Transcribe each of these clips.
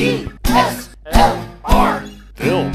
Film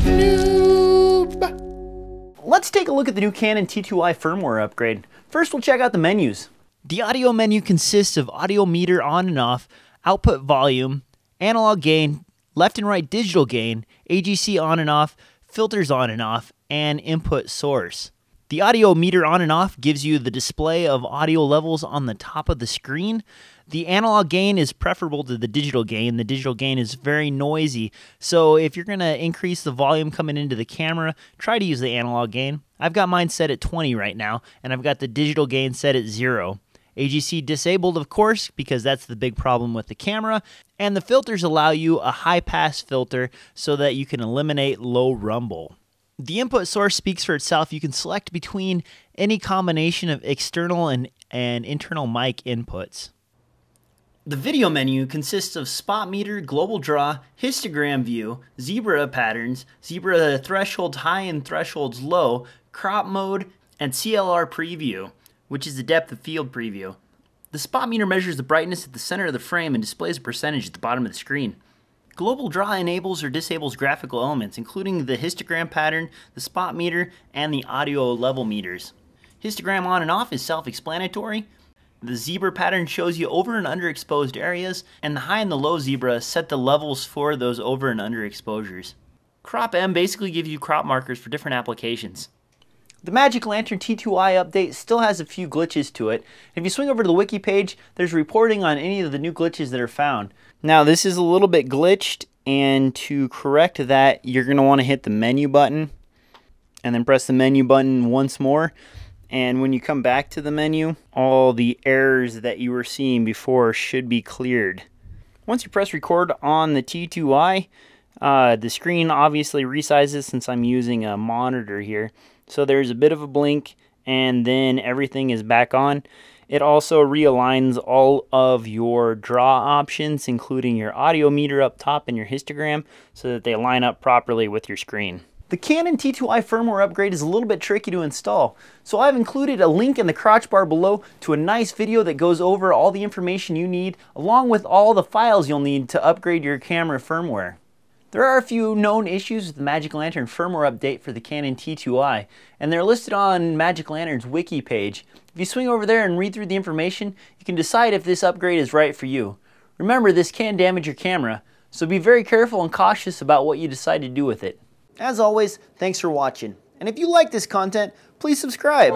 Noob! Let's take a look at the new Canon T2i firmware upgrade. First, we'll check out the menus. The audio menu consists of audio meter on and off, output volume, analog gain, left and right digital gain, AGC on and off, filters on and off, and input source. The audio meter on and off gives you the display of audio levels on the top of the screen. The analog gain is preferable to the digital gain. The digital gain is very noisy, so if you're going to increase the volume coming into the camera, try to use the analog gain. I've got mine set at 20 right now, and I've got the digital gain set at 0. AGC disabled, of course, because that's the big problem with the camera. And the filters allow you a high pass filter so that you can eliminate low rumble. The input source speaks for itself. You can select between any combination of external and, and internal mic inputs. The video menu consists of spot meter, global draw, histogram view, zebra patterns, zebra thresholds high and thresholds low, crop mode, and CLR preview, which is the depth of field preview. The spot meter measures the brightness at the center of the frame and displays a percentage at the bottom of the screen. Global Draw enables or disables graphical elements, including the histogram pattern, the spot meter, and the audio level meters. Histogram on and off is self-explanatory. The zebra pattern shows you over and underexposed areas, and the high and the low zebra set the levels for those over and under exposures. Crop M basically gives you crop markers for different applications. The Magic Lantern T2i update still has a few glitches to it. If you swing over to the wiki page, there's reporting on any of the new glitches that are found. Now this is a little bit glitched and to correct that, you're gonna wanna hit the menu button and then press the menu button once more. And when you come back to the menu, all the errors that you were seeing before should be cleared. Once you press record on the T2i, uh, the screen obviously resizes since I'm using a monitor here. So there's a bit of a blink and then everything is back on. It also realigns all of your draw options, including your audio meter up top and your histogram, so that they line up properly with your screen. The Canon T2i firmware upgrade is a little bit tricky to install, so I've included a link in the crotch bar below to a nice video that goes over all the information you need, along with all the files you'll need to upgrade your camera firmware. There are a few known issues with the Magic Lantern firmware update for the Canon T2i, and they're listed on Magic Lantern's wiki page. If you swing over there and read through the information, you can decide if this upgrade is right for you. Remember, this can damage your camera, so be very careful and cautious about what you decide to do with it. As always, thanks for watching. And if you like this content, please subscribe.